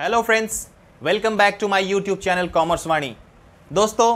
hello friends welcome back to my YouTube channel Commerce Vani दोस्तों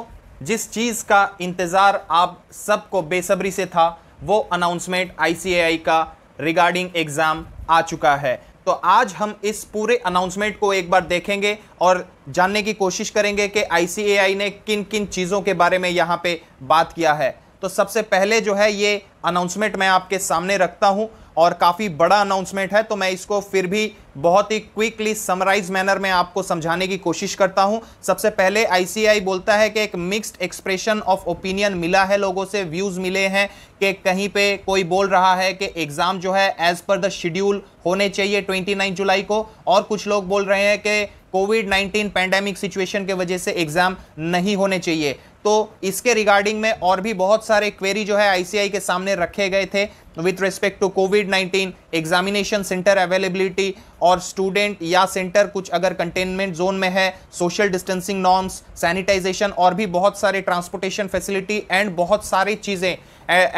जिस चीज़ का इंतज़ार आप सबको बेसब्री से था वो अनाउंसमेंट आईसीएआई का रिगार्डिंग एग्ज़ाम आ चुका है तो आज हम इस पूरे अनाउंसमेंट को एक बार देखेंगे और जानने की कोशिश करेंगे कि आईसीएआई ने किन किन चीज़ों के बारे में यहाँ पे बात किया है तो सबसे पहले जो है ये अनाउंसमेंट मैं आपके सामने रखता हूँ और काफ़ी बड़ा अनाउंसमेंट है तो मैं इसको फिर भी बहुत ही क्विकली समराइज मैनर में आपको समझाने की कोशिश करता हूं सबसे पहले आईसीआई बोलता है कि एक मिक्स्ड एक्सप्रेशन ऑफ ओपिनियन मिला है लोगों से व्यूज़ मिले हैं कि कहीं पे कोई बोल रहा है कि एग्ज़ाम जो है एज़ पर द शेड्यूल होने चाहिए ट्वेंटी जुलाई को और कुछ लोग बोल रहे हैं कि कोविड नाइन्टीन पैंडेमिक सिचुएशन के वजह से एग्ज़ाम नहीं होने चाहिए तो इसके रिगार्डिंग में और भी बहुत सारे क्वेरी जो है आईसीआई के सामने रखे गए थे with respect to COVID 19 examination centre availability और स्टूडेंट या सेंटर कुछ अगर कंटेनमेंट जोन में है सोशल डिस्टेंसिंग नॉर्म्स सैनिटाइजेशन और भी बहुत सारे ट्रांसपोर्टेशन फैसिलिटी एंड बहुत सारी चीज़ें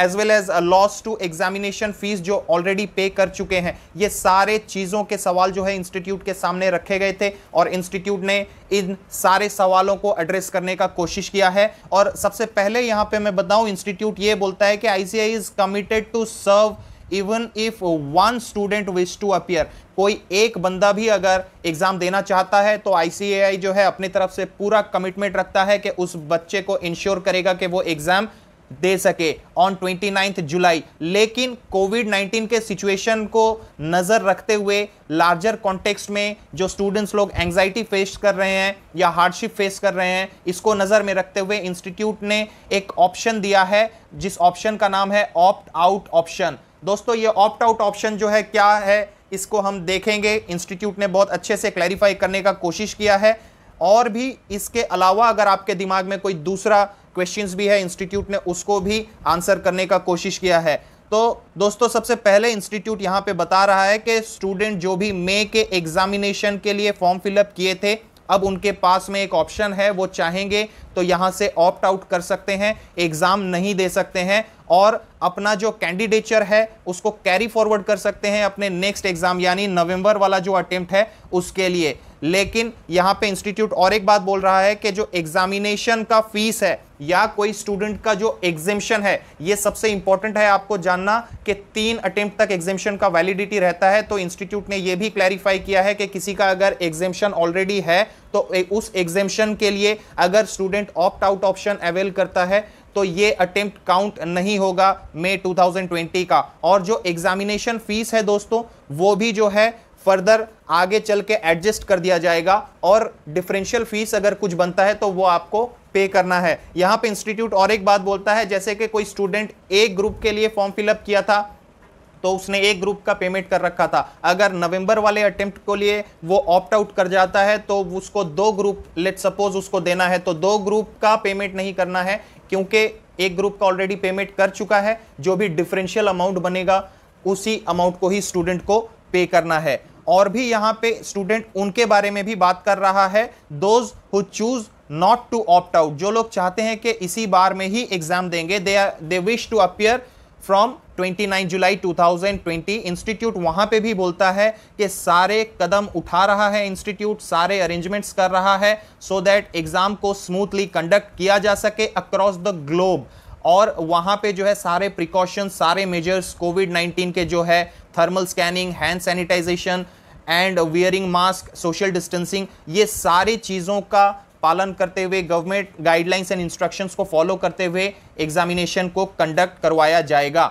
as well as loss to examination fees जो ऑलरेडी पे कर चुके हैं ये सारे चीज़ों के सवाल जो है इंस्टीट्यूट के सामने रखे गए थे और इंस्टीट्यूट ने इन सारे सवालों को एड्रेस करने का कोशिश किया है और सबसे पहले यहाँ पे मैं बताऊँ इंस्टीट्यूट ये बोलता है कि I C I is committed to serve even if one student wish to appear कोई एक बंदा भी अगर एग्जाम देना चाहता है तो आईसीएआई जो है अपनी तरफ से पूरा कमिटमेंट रखता है कि उस बच्चे को इंश्योर करेगा कि वो एग्जाम दे सके ऑन ट्वेंटी नाइन्थ जुलाई लेकिन कोविड 19 के सिचुएशन को नज़र रखते हुए लार्जर कॉन्टेक्स्ट में जो स्टूडेंट्स लोग एंग्जाइटी फेस कर रहे हैं या हार्डशिप फेस कर रहे हैं इसको नज़र में रखते हुए इंस्टीट्यूट ने एक ऑप्शन दिया है जिस ऑप्शन का नाम है ऑप्ट आउट ऑप्शन दोस्तों ये ऑप्ट आउट ऑप्शन जो है क्या है इसको हम देखेंगे इंस्टीट्यूट ने बहुत अच्छे से क्लैरिफाई करने का कोशिश किया है और भी इसके अलावा अगर आपके दिमाग में कोई दूसरा क्वेश्चंस भी है इंस्टीट्यूट ने उसको भी आंसर करने का कोशिश किया है तो दोस्तों सबसे पहले इंस्टीट्यूट यहाँ पे बता रहा है कि स्टूडेंट जो भी मे के एग्जामिनेशन के लिए फॉर्म फिलअप किए थे अब उनके पास में एक ऑप्शन है वो चाहेंगे तो यहाँ से ऑप्ट आउट कर सकते हैं एग्ज़ाम नहीं दे सकते हैं और अपना जो कैंडिडेचर है उसको कैरी फॉरवर्ड कर सकते हैं अपने नेक्स्ट एग्ज़ाम यानी नवंबर वाला जो अटेम्प्ट है उसके लिए लेकिन यहाँ पे इंस्टीट्यूट और एक बात बोल रहा है कि जो एग्जामिनेशन का फीस है या कोई स्टूडेंट का जो एग्जेम्शन है ये सबसे इंपॉर्टेंट है आपको जानना कि तीन अटेम्प्ट तक एग्जेम्शन का वैलिडिटी रहता है तो इंस्टीट्यूट ने ये भी क्लैरिफाई किया है कि किसी का अगर एग्जेम्शन ऑलरेडी है तो उस एग्जेम्शन के लिए अगर student opt out option avail करता है तो ये अटेम्प्ट काउंट नहीं होगा मे 2020 का और जो एग्जामिनेशन फीस है दोस्तों वो भी जो है फर्दर आगे चल के एडजस्ट कर दिया जाएगा और डिफरेंशियल फीस अगर कुछ बनता है तो वो आपको पे करना है यहाँ पे इंस्टीट्यूट और एक बात बोलता है जैसे कि कोई स्टूडेंट एक ग्रुप के लिए फॉर्म फिलअप किया था तो उसने एक ग्रुप का पेमेंट कर रखा था अगर नवंबर वाले अटेम्प्ट को लिए वो ऑप्ट आउट कर जाता है तो उसको दो ग्रुप लेट सपोज उसको देना है तो दो ग्रुप का पेमेंट नहीं करना है क्योंकि एक ग्रुप का ऑलरेडी पेमेंट कर चुका है जो भी डिफरेंशियल अमाउंट बनेगा उसी अमाउंट को ही स्टूडेंट को पे करना है और भी यहाँ पे स्टूडेंट उनके बारे में भी बात कर रहा है those who choose not to opt out जो लोग चाहते हैं कि इसी बार में ही एग्जाम देंगे they are they wish to appear from 29 July 2020 institute वहाँ पे भी बोलता है कि सारे कदम उठा रहा है इंस्टीट्यूट सारे अरेंजमेंट्स कर रहा है सो दैट एग्ज़ाम को स्मूथली कंडक्ट किया जा सके अक्रॉस द ग्लोब और वहाँ पे जो है सारे प्रिकॉशन सारे मेजर्स कोविड 19 के जो है thermal scanning hand sanitisation and wearing mask social distancing ये सारी चीज़ों का पालन करते हुए गवर्नमेंट गाइडलाइंस एंड इंस्ट्रक्शंस को फॉलो करते हुए एग्जामिनेशन को कंडक्ट करवाया जाएगा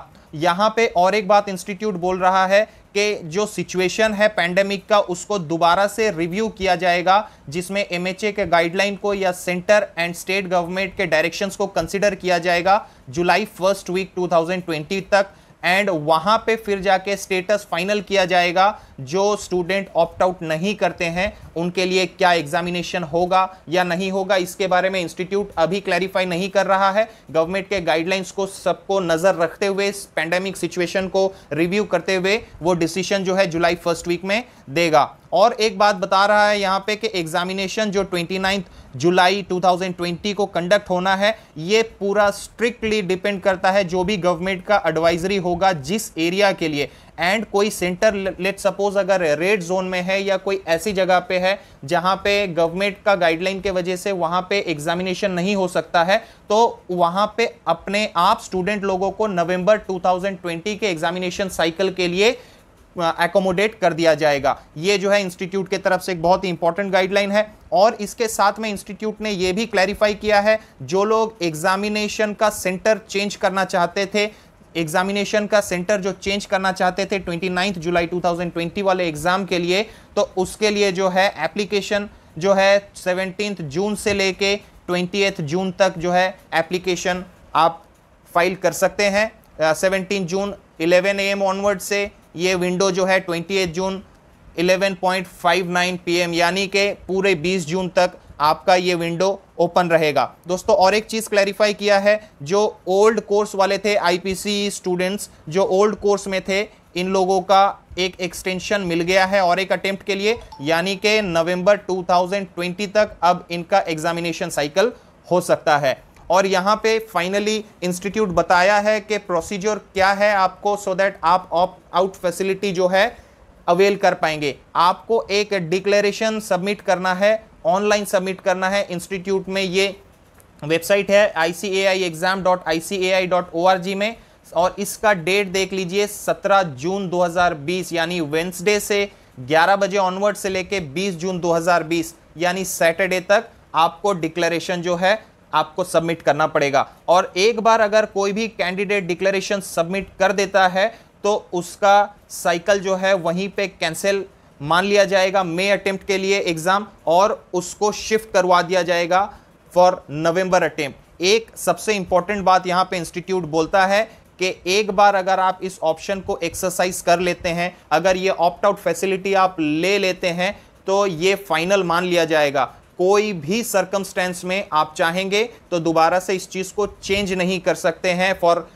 यहाँ पे और एक बात इंस्टीट्यूट बोल रहा है कि जो सिचुएशन है पैंडेमिक का उसको दोबारा से रिव्यू किया जाएगा जिसमें एम के गाइडलाइन को या सेंटर एंड स्टेट गवर्नमेंट के डायरेक्शंस को कंसिडर किया जाएगा जुलाई फर्स्ट वीक टू तक एंड वहां पे फिर जाके स्टेटस फाइनल किया जाएगा जो स्टूडेंट ऑप्ट आउट नहीं करते हैं उनके लिए क्या एग्जामिनेशन होगा या नहीं होगा इसके बारे में इंस्टीट्यूट अभी क्लैरिफाई नहीं कर रहा है गवर्नमेंट के गाइडलाइंस को सबको नज़र रखते हुए इस पैंडेमिक सिचुएशन को रिव्यू करते हुए वो डिसीजन जो है जुलाई फर्स्ट वीक में देगा और एक बात बता रहा है यहाँ पे कि एग्जामिनेशन जो 29 जुलाई 2020 को कंडक्ट होना है ये पूरा स्ट्रिक्टली डिपेंड करता है जो भी गवर्नमेंट का एडवाइजरी होगा जिस एरिया के लिए एंड कोई सेंटर लेट सपोज अगर रेड जोन में है या कोई ऐसी जगह पे है जहाँ पे गवर्नमेंट का गाइडलाइन के वजह से वहाँ पे एग्जामिनेशन नहीं हो सकता है तो वहाँ पे अपने आप स्टूडेंट लोगों को नवंबर 2020 के एग्जामिनेशन साइकिल के लिए एकोमोडेट कर दिया जाएगा ये जो है इंस्टीट्यूट के तरफ से एक बहुत ही इंपॉर्टेंट गाइडलाइन है और इसके साथ में इंस्टीट्यूट ने यह भी क्लैरिफाई किया है जो लोग एग्जामिनेशन का सेंटर चेंज करना चाहते थे एग्जामिनेशन का सेंटर जो चेंज करना चाहते थे 29 जुलाई 2020 वाले एग्जाम के लिए तो उसके लिए जो है एप्लीकेशन जो है 17 जून से लेके 28 जून तक जो है एप्लीकेशन आप फाइल कर सकते हैं सेवनटीन जून 11 एम ऑनवर्ड से ये विंडो जो है 28 जून 11.59 पीएम यानी कि पूरे 20 जून तक आपका ये विंडो ओपन रहेगा दोस्तों और एक चीज़ क्लैरिफाई किया है जो ओल्ड कोर्स वाले थे आईपीसी स्टूडेंट्स जो ओल्ड कोर्स में थे इन लोगों का एक एक्सटेंशन मिल गया है और एक अटेम्प्ट के लिए यानी कि नवंबर 2020 तक अब इनका एग्जामिनेशन साइकिल हो सकता है और यहाँ पे फाइनली इंस्टीट्यूट बताया है कि प्रोसीजर क्या है आपको सो so दैट आप ऑप आउट फैसिलिटी जो है अवेल कर पाएंगे आपको एक डिक्लेरेशन सबमिट करना है ऑनलाइन सबमिट करना है इंस्टीट्यूट में ये वेबसाइट है I C A I exam dot I C A I dot O R G में और इसका डेट देख लीजिए 17 जून 2020 यानी वेंसडे से 11 बजे ऑनवर्ड से लेके 20 जून 2020 यानी सैटरडे तक आपको डिक्लेरेशन जो है आपको सबमिट करना पड़ेगा और एक बार अगर कोई भी कैंडिडेट डिक्लेरेशन सबमिट कर देता है तो उसका साइकिल जो है वहीं पे कैंसिल मान लिया जाएगा मे अटेम्प्ट के लिए एग्ज़ाम और उसको शिफ्ट करवा दिया जाएगा फॉर नवंबर अटेम्प्ट एक सबसे इंपॉर्टेंट बात यहाँ पे इंस्टीट्यूट बोलता है कि एक बार अगर आप इस ऑप्शन को एक्सरसाइज कर लेते हैं अगर ये ऑप्ट आउट फैसिलिटी आप ले लेते हैं तो ये फाइनल मान लिया जाएगा कोई भी सर्कमस्टेंस में आप चाहेंगे तो दोबारा से इस चीज़ को चेंज नहीं कर सकते हैं फॉर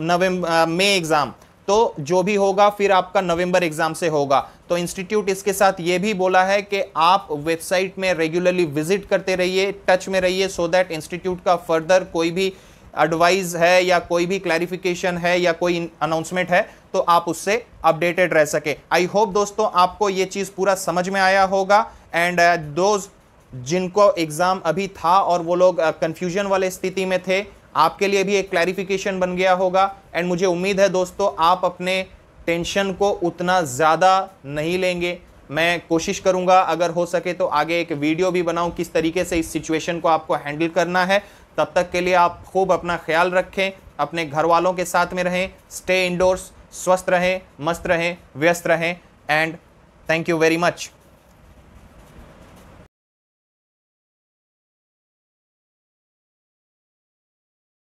नवम्बर मई एग्ज़ाम तो जो भी होगा फिर आपका नवंबर एग्जाम से होगा तो इंस्टीट्यूट इसके साथ ये भी बोला है कि आप वेबसाइट में रेगुलरली विजिट करते रहिए टच में रहिए सो दैट इंस्टीट्यूट का फर्दर कोई भी एडवाइज़ है या कोई भी क्लैरिफिकेशन है या कोई अनाउंसमेंट है तो आप उससे अपडेटेड रह सके आई होप दोस्तों आपको ये चीज़ पूरा समझ में आया होगा एंड दोज जिनको एग्ज़ाम अभी था और वो लोग कन्फ्यूजन वाले स्थिति में थे आपके लिए भी एक क्लैरिफिकेशन बन गया होगा एंड मुझे उम्मीद है दोस्तों आप अपने टेंशन को उतना ज़्यादा नहीं लेंगे मैं कोशिश करूंगा अगर हो सके तो आगे एक वीडियो भी बनाऊं किस तरीके से इस सिचुएशन को आपको हैंडल करना है तब तक के लिए आप खूब अपना ख्याल रखें अपने घर वालों के साथ में रहें स्टे इंडोर्स स्वस्थ रहें मस्त रहें व्यस्त रहें and thank you very much